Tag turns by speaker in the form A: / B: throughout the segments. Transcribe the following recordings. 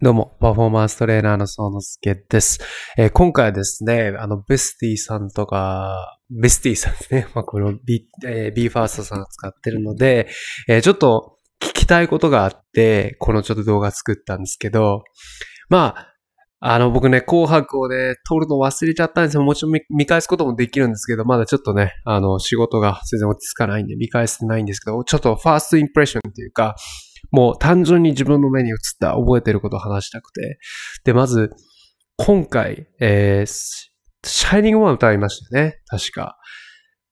A: どうも、パフォーマンストレーナーのそ之のすけです、えー、今回はですね、あの、ベスティさんとか、ベスティさんですね。まあ、この B、えー、b ファーストさんを使ってるので、えー、ちょっと聞きたいことがあって、このちょっと動画作ったんですけど、まあ、あの、僕ね、紅白をね、撮るの忘れちゃったんですよ。もちろん見返すこともできるんですけど、まだちょっとね、あの、仕事が全然落ち着かないんで、見返してないんですけど、ちょっとファーストインプレッションっていうか、もう単純に自分の目に映った覚えてることを話したくて。で、まず、今回、えー、シャイニングワン歌いましたよね。確か。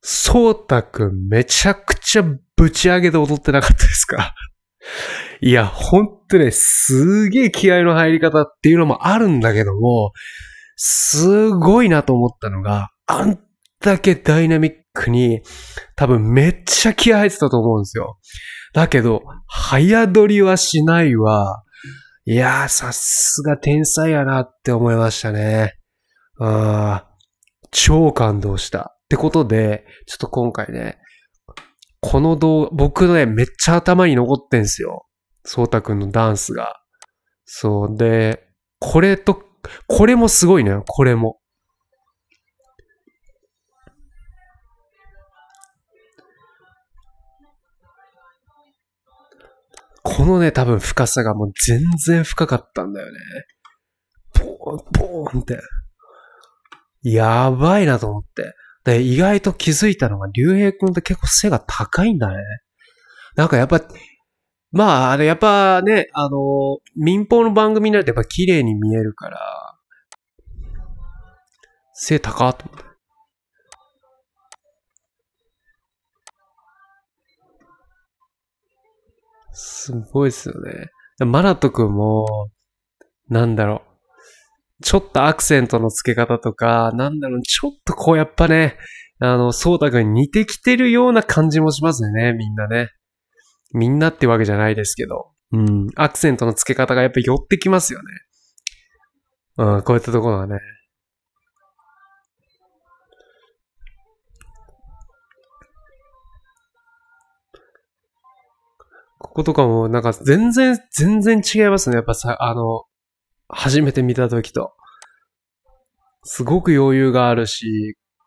A: そうたくんめちゃくちゃぶち上げで踊ってなかったですかいや、ほんとね、すげえ気合の入り方っていうのもあるんだけども、すごいなと思ったのが、あんだけダイナミックに、多分めっちゃ気合入ってたと思うんですよ。だけど、早撮りはしないわ。いやー、さすが天才やなって思いましたね。うん。超感動した。ってことで、ちょっと今回ね、この動画、僕ね、めっちゃ頭に残ってんすよ。そうたくんのダンスが。そう。で、これと、これもすごいの、ね、よ、これも。このね、多分深さがもう全然深かったんだよね。ボーン、ボーンって。やばいなと思って。で、意外と気づいたのが、竜兵くんって結構背が高いんだね。なんかやっぱ、まあ、あれやっぱね、あの、民放の番組になるとやっぱ綺麗に見えるから、背高っと思って。すごいですよね。マラト君も、なんだろう。ちょっとアクセントの付け方とか、なんだろう、ちょっとこうやっぱね、あの、そうたくん似てきてるような感じもしますね、みんなね。みんなってわけじゃないですけど。うん。アクセントの付け方がやっぱ寄ってきますよね。うん、こういったところはね。こことかも、なんか全然、全然違いますね。やっぱさ、あの、初めて見た時と。すごく余裕があるし、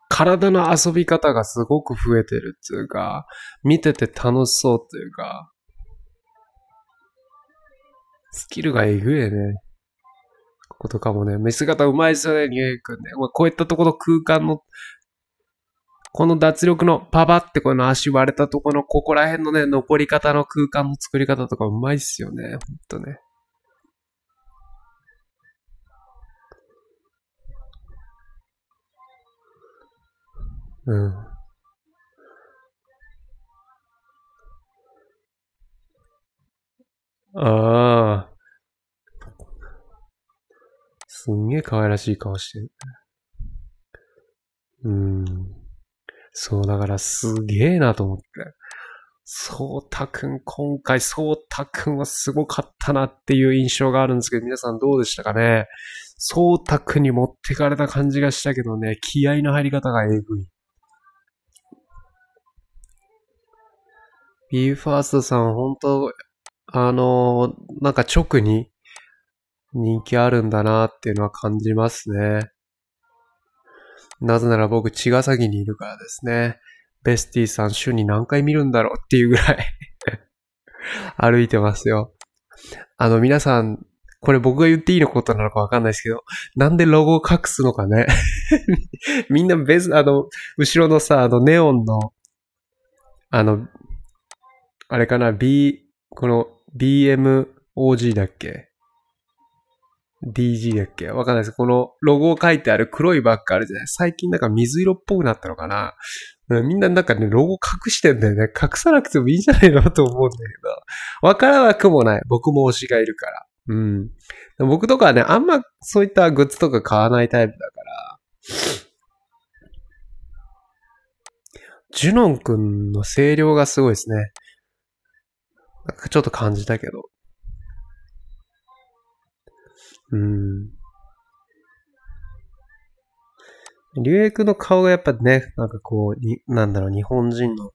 A: 体の遊び方がすごく増えてるっていうか、見てて楽しそうっていうか、スキルがえぐいね。こことかもね、見せ方うまいですよね、ニューイ君ね。こういったところ空間のこの脱力のパパってこの足割れたとこのここら辺のね、残り方の空間の作り方とかうまいっすよね。ほんとね。うん。ああ。すんげえ可愛らしい顔してる。うん。そう、だからすげえなと思って。そうたくん、今回、そうたくんはすごかったなっていう印象があるんですけど、皆さんどうでしたかねそうたくんに持ってかれた感じがしたけどね、気合の入り方がえぐい。b ファーストさん、本当あのなんか直に人気あるんだなっていうのは感じますね。なぜなら僕、茅ヶ崎にいるからですね。ベスティさん週に何回見るんだろうっていうぐらい 歩いてますよ。あの、皆さん、これ僕が言っていいのことなのかわかんないですけど、なんでロゴを隠すのかね。みんなベス、あの、後ろのさ、あの、ネオンの、あの、あれかな、B、この BMOG だっけ DG だっけわかんないです。このロゴを書いてある黒いバッグあるじゃない最近なんか水色っぽくなったのかなみんななんかね、ロゴ隠してんだよね。隠さなくてもいいんじゃないのと思うんだけど。わからなくもない。僕も推しがいるから。うん。僕とかはね、あんまそういったグッズとか買わないタイプだから。ジュノン君の声量がすごいですね。なんかちょっと感じたけど。うん。竜役の顔がやっぱね、なんかこう、なんだろう、日本人のあ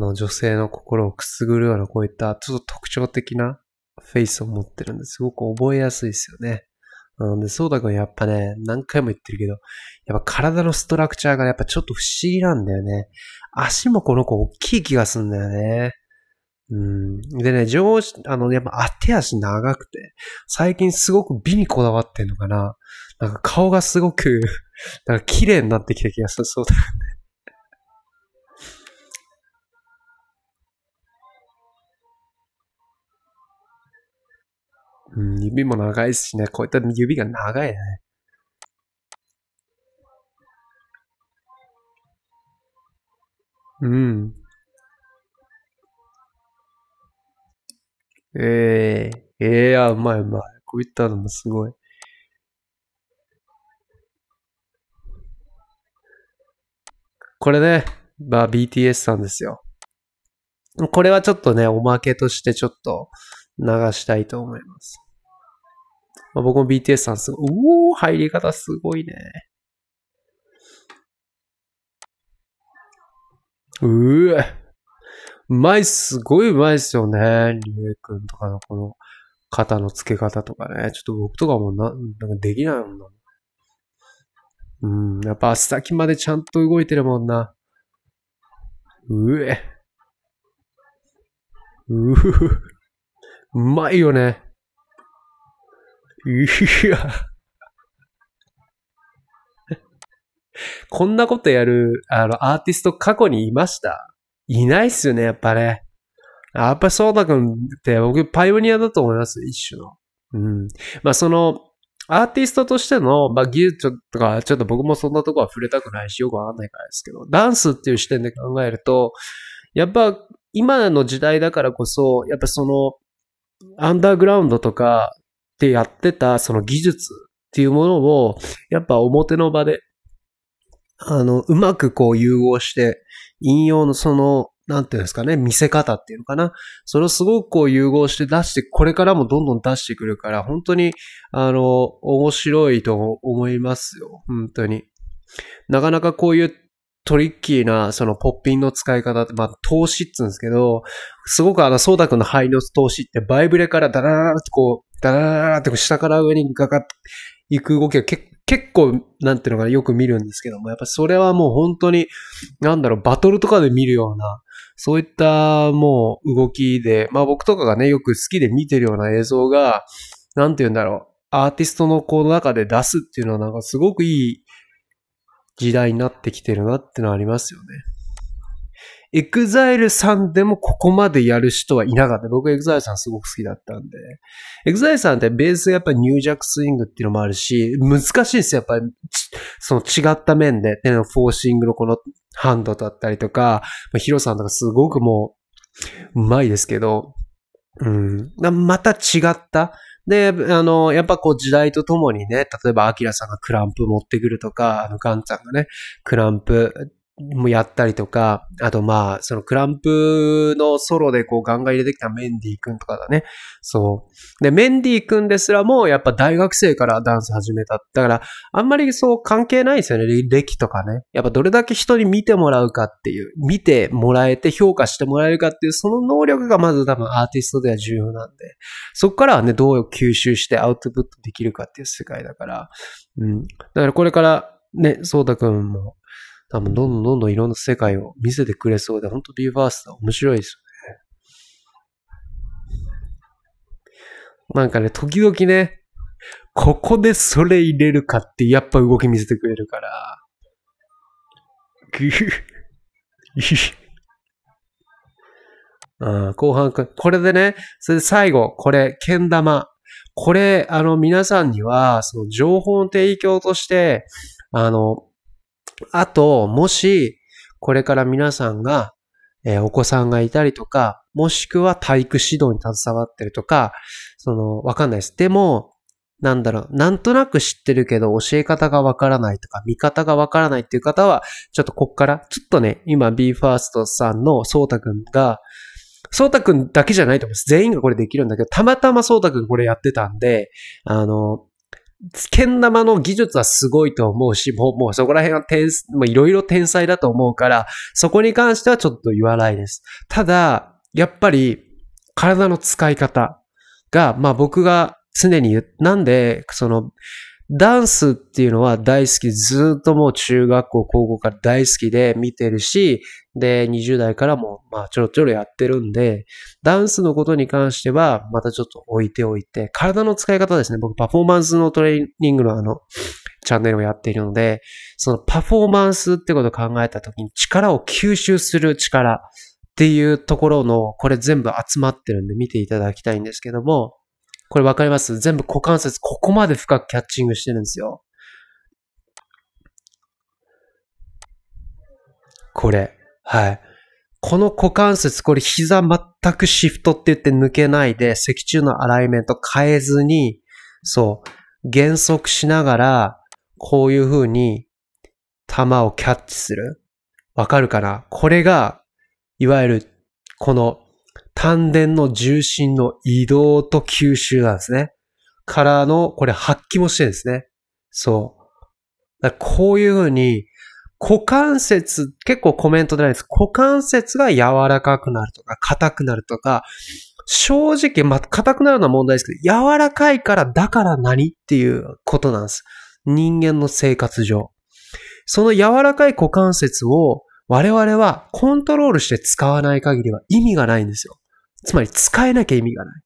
A: の女性の心をくすぐるようなこういったちょっと特徴的なフェイスを持ってるんですごく覚えやすいですよね。うんで、そうだけど、やっぱね、何回も言ってるけど、やっぱ体のストラクチャーがやっぱちょっと不思議なんだよね。足もこの子大きい気がすんだよね。うん。でね、上司、あの、やっぱ手足長くて、最近すごく美にこだわってんのかな。なんか顔がすごく なんか綺麗になってきた気がする。そうだよねうん、指も長いしね、こういった指が長いね。うん。ええー、ええー、あ、うまいうまい。こういったのもすごい。これね、まあ BTS さんですよ。これはちょっとね、おまけとしてちょっと流したいと思います。まあ、僕も BTS さんすごい、おー、入り方すごいね。うー。うまい、すごいうまいっすよね。りゅうくんとかのこの肩の付け方とかね。ちょっと僕とかもな、なんかできないもんな。うん、やっぱ足先までちゃんと動いてるもんな。うえ。うふふ。うまいよね。いや。こんなことやる、あの、アーティスト過去にいましたいないっすよね、やっぱね。やっぱそうだくんって僕パイオニアだと思います一種の。うん。まあその、アーティストとしての、まあ、技術とか、ちょっと僕もそんなとこは触れたくないし、よくわかんないからですけど、ダンスっていう視点で考えると、やっぱ今の時代だからこそ、やっぱその、アンダーグラウンドとかでやってたその技術っていうものを、やっぱ表の場で、あの、うまくこう融合して、引用のその、なんていうんですかね、見せ方っていうのかな。それをすごくこう融合して出して、これからもどんどん出してくるから、本当に、あの、面白いと思いますよ。本当に。なかなかこういうトリッキーな、そのポッピンの使い方って、まあ、投資って言うんですけど、すごくあの、うーくんの配慮投資って、バイブレからダラーってこう、ダラーって下から上にガガッ行く動きが結結構、なんていうのかな、よく見るんですけども、やっぱそれはもう本当に、なんだろう、バトルとかで見るような、そういったもう動きで、まあ僕とかがね、よく好きで見てるような映像が、なんていうんだろう、アーティストのこの中で出すっていうのはなんかすごくいい時代になってきてるなってのはありますよね。エグザイルさんでもここまでやる人はいなかった。僕エグザイルさんすごく好きだったんで。エグザイルさんってベースがやっぱりニュージャックスイングっていうのもあるし、難しいんですよ。やっぱり、その違った面で、手のフォーシングのこのハンドだったりとか、ヒロさんとかすごくもう、うまいですけど、うん。また違った。で、あの、やっぱこう時代とともにね、例えばアキラさんがクランプ持ってくるとか、あのガンちゃんがね、クランプもやったりとか、あとまあ、そのクランプのソロでこうガンガン入れてきたメンディー君とかだね。そう。で、メンディー君ですらもやっぱ大学生からダンス始めた。だから、あんまりそう関係ないですよね。歴とかね。やっぱどれだけ人に見てもらうかっていう、見てもらえて評価してもらえるかっていう、その能力がまず多分アーティストでは重要なんで、そこからはね、どう吸収してアウトプットできるかっていう世界だから、うん。だからこれから、ね、そうたくんも、多分どんどんどんどんいろんな世界を見せてくれそうで、本当ビーバースター面白いですよね。なんかね、時々ね、ここでそれ入れるかって、やっぱ動き見せてくれるから。ぐ あ後半か、これでね、それで最後、これ、けん玉。これ、あの、皆さんには、その情報の提供として、あの、あと、もし、これから皆さんが、えー、お子さんがいたりとか、もしくは体育指導に携わってるとか、その、わかんないです。でも、なんだろう、なんとなく知ってるけど、教え方がわからないとか、見方がわからないっていう方は、ちょっとこっから、ちょっとね、今 BE:FIRST さんのそうたくんが、そうたくんだけじゃないと思います。全員がこれできるんだけど、たまたまそうたくんこれやってたんで、あの、けん玉の技術はすごいと思うし、もう、もうそこら辺は天、もういろいろ天才だと思うから、そこに関してはちょっと言わないです。ただ、やっぱり、体の使い方が、まあ僕が常に言なんで、その、ダンスっていうのは大好き。ずっともう中学校、高校から大好きで見てるし、で、20代からも、まあ、ちょろちょろやってるんで、ダンスのことに関しては、またちょっと置いておいて、体の使い方ですね。僕、パフォーマンスのトレーニングのあの、チャンネルをやっているので、そのパフォーマンスってことを考えたときに、力を吸収する力っていうところの、これ全部集まってるんで見ていただきたいんですけども、これわかります全部股関節、ここまで深くキャッチングしてるんですよ。これ。はい。この股関節、これ膝全くシフトって言って抜けないで、脊柱のアライメント変えずに、そう、減速しながら、こういう風に球をキャッチする。わかるかなこれが、いわゆる、この丹田の重心の移動と吸収なんですね。からの、これ発揮もしてるんですね。そう。こういうふうに、股関節、結構コメントゃないです。股関節が柔らかくなるとか、硬くなるとか、正直、ま硬くなるのは問題ですけど、柔らかいから、だから何っていうことなんです。人間の生活上。その柔らかい股関節を我々はコントロールして使わない限りは意味がないんですよ。つまり使えなきゃ意味がない。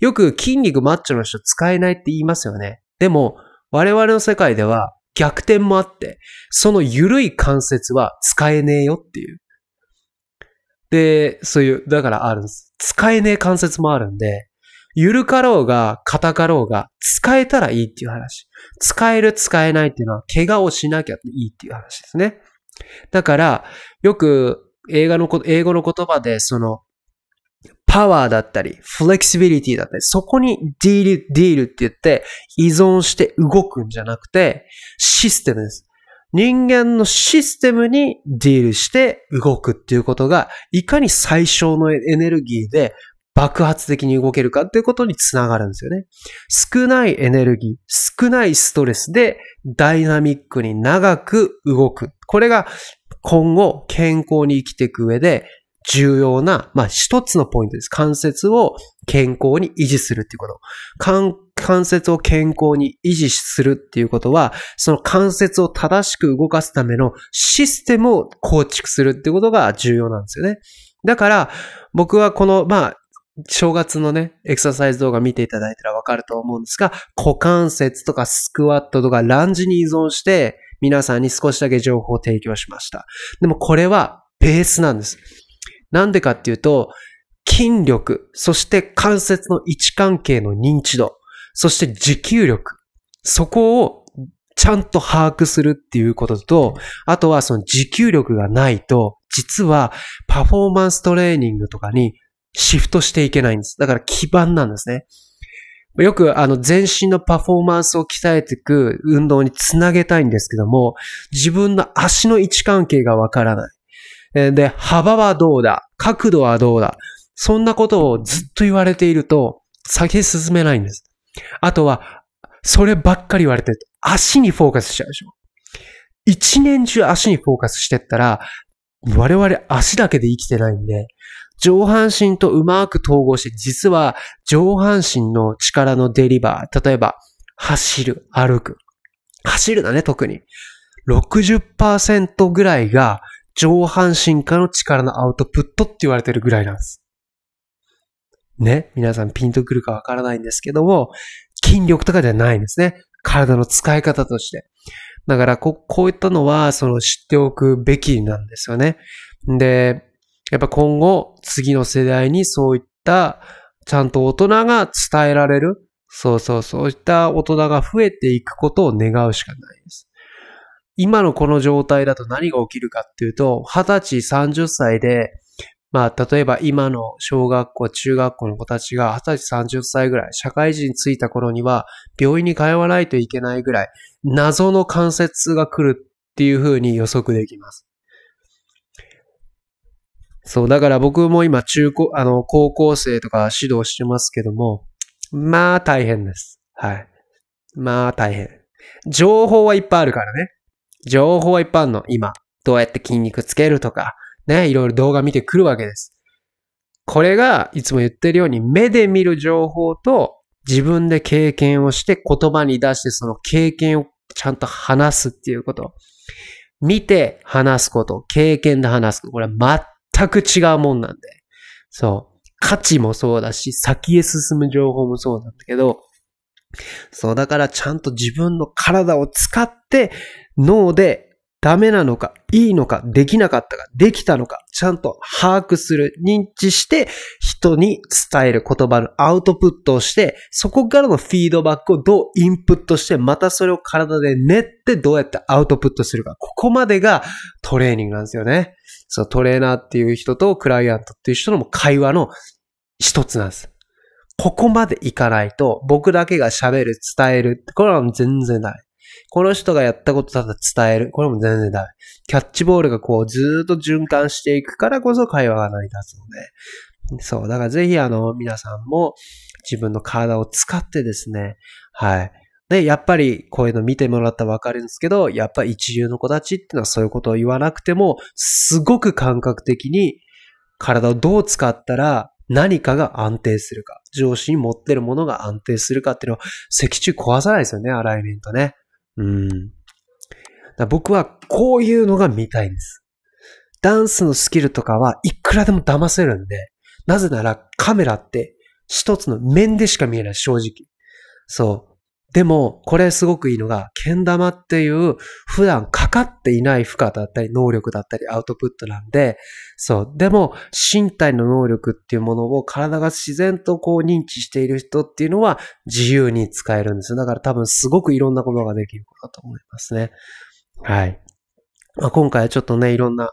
A: よく筋肉マッチョの人使えないって言いますよね。でも、我々の世界では逆転もあって、その緩い関節は使えねえよっていう。で、そういう、だからあるんです。使えねえ関節もあるんで、緩かろうが、硬かろうが、使えたらいいっていう話。使える、使えないっていうのは、怪我をしなきゃいいっていう話ですね。だから、よく、映画のこ、英語の言葉で、その、パワーだったり、フレキシビリティだったり、そこにディール、ディールって言って依存して動くんじゃなくて、システムです。人間のシステムにディールして動くっていうことが、いかに最小のエネルギーで爆発的に動けるかっていうことにつながるんですよね。少ないエネルギー、少ないストレスでダイナミックに長く動く。これが今後健康に生きていく上で重要な、まあ、一つのポイントです。関節を健康に維持するっていうこと。関関節を健康に維持するっていうことは、その関節を正しく動かすためのシステムを構築するってことが重要なんですよね。だから、僕はこの、まあ、正月のね、エクササイズ動画見ていただいたらわかると思うんですが、股関節とかスクワットとかランジに依存して、皆さんに少しだけ情報を提供しました。でもこれはベースなんです。なんでかっていうと、筋力、そして関節の位置関係の認知度、そして持久力、そこをちゃんと把握するっていうことと、あとはその持久力がないと、実はパフォーマンストレーニングとかにシフトしていけないんです。だから基盤なんですね。よくあの全身のパフォーマンスを鍛えていく運動につなげたいんですけども、自分の足の位置関係がわからない。で、幅はどうだ角度はどうだそんなことをずっと言われていると、先進めないんです。あとは、そればっかり言われて足にフォーカスしちゃうでしょ。一年中足にフォーカスしてったら、我々足だけで生きてないんで、上半身とうまく統合して、実は上半身の力のデリバー、例えば、走る、歩く。走るだね、特に。60%ぐらいが上半身からの力のアウトプットって言われてるぐらいなんです。ね、皆さんピンとくるかわからないんですけども、筋力とかではないんですね。体の使い方として。だからこ、こういったのは、その知っておくべきなんですよね。で、やっぱ今後、次の世代にそういった、ちゃんと大人が伝えられる、そうそう、そういった大人が増えていくことを願うしかないです。今のこの状態だと何が起きるかっていうと、20歳、30歳で、まあ、例えば今の小学校、中学校の子たちが20歳、30歳ぐらい、社会人ついた頃には、病院に通わないといけないぐらい、謎の関節痛が来るっていう風に予測できます。そう、だから僕も今中高、あの、高校生とか指導してますけども、まあ大変です。はい。まあ大変。情報はいっぱいあるからね。情報はいっぱいあるの、今。どうやって筋肉つけるとか、ね、いろいろ動画見てくるわけです。これが、いつも言ってるように、目で見る情報と、自分で経験をして言葉に出してその経験をちゃんと話すっていうこと。見て話すこと、経験で話すこと。これは全く違うもんなんで。そう。価値もそうだし、先へ進む情報もそうなんだけど、そう、だからちゃんと自分の体を使って、脳でダメなのか、いいのか、できなかったか、できたのか、ちゃんと把握する、認知して、人に伝える言葉のアウトプットをして、そこからのフィードバックをどうインプットして、またそれを体で練ってどうやってアウトプットするか。ここまでがトレーニングなんですよね。そう、トレーナーっていう人とクライアントっていう人の会話の一つなんです。ここまでいかないと、僕だけが喋る、伝えるって、これは全然ない。この人がやったことただ伝える。これも全然ダメ。キャッチボールがこうずーっと循環していくからこそ会話が成り立つので。そう。だからぜひあの、皆さんも自分の体を使ってですね、はい。で、やっぱりこういうの見てもらったらわかるんですけど、やっぱ一流の子たちっていうのはそういうことを言わなくても、すごく感覚的に体をどう使ったら何かが安定するか、上司に持ってるものが安定するかっていうのを、脊柱壊さないですよね、アライメントね。うん。だ僕はこういうのが見たいんです。ダンスのスキルとかはいくらでも騙せるんで、なぜならカメラって一つの面でしか見えない、正直。そう。でも、これすごくいいのが、剣玉っていう普段かかっていない負荷だったり、能力だったり、アウトプットなんで、そう。でも、身体の能力っていうものを体が自然とこう認知している人っていうのは自由に使えるんですよ。だから多分すごくいろんなことができるかなと思いますね。はい。まあ、今回はちょっとね、いろんな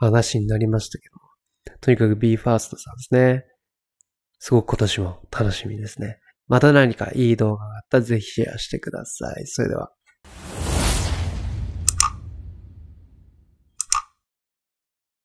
A: 話になりましたけども。とにかく BE:FIRST さんですね。すごく今年も楽しみですね。また何かいい動画があったらぜひシェアしてください。それでは。